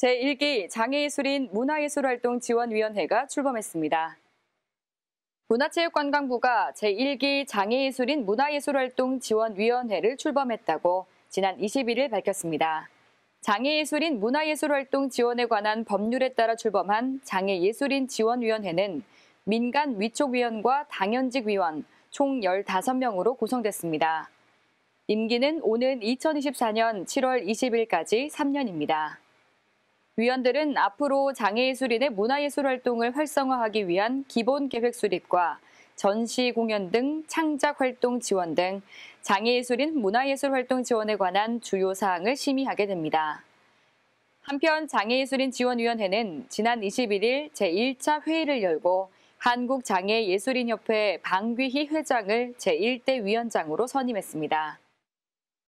제1기 장애예술인 문화예술활동지원위원회가 출범했습니다. 문화체육관광부가 제1기 장애예술인 문화예술활동지원위원회를 출범했다고 지난 21일 밝혔습니다. 장애예술인 문화예술활동 지원에 관한 법률에 따라 출범한 장애예술인 지원위원회는 민간 위촉위원과 당연직 위원 총 15명으로 구성됐습니다. 임기는 오는 2024년 7월 20일까지 3년입니다. 위원들은 앞으로 장애예술인의 문화예술 활동을 활성화하기 위한 기본 계획 수립과 전시 공연 등 창작 활동 지원 등 장애예술인 문화예술 활동 지원에 관한 주요 사항을 심의하게 됩니다. 한편 장애예술인 지원위원회는 지난 21일 제1차 회의를 열고 한국장애예술인협회 방귀희 회장을 제1대 위원장으로 선임했습니다.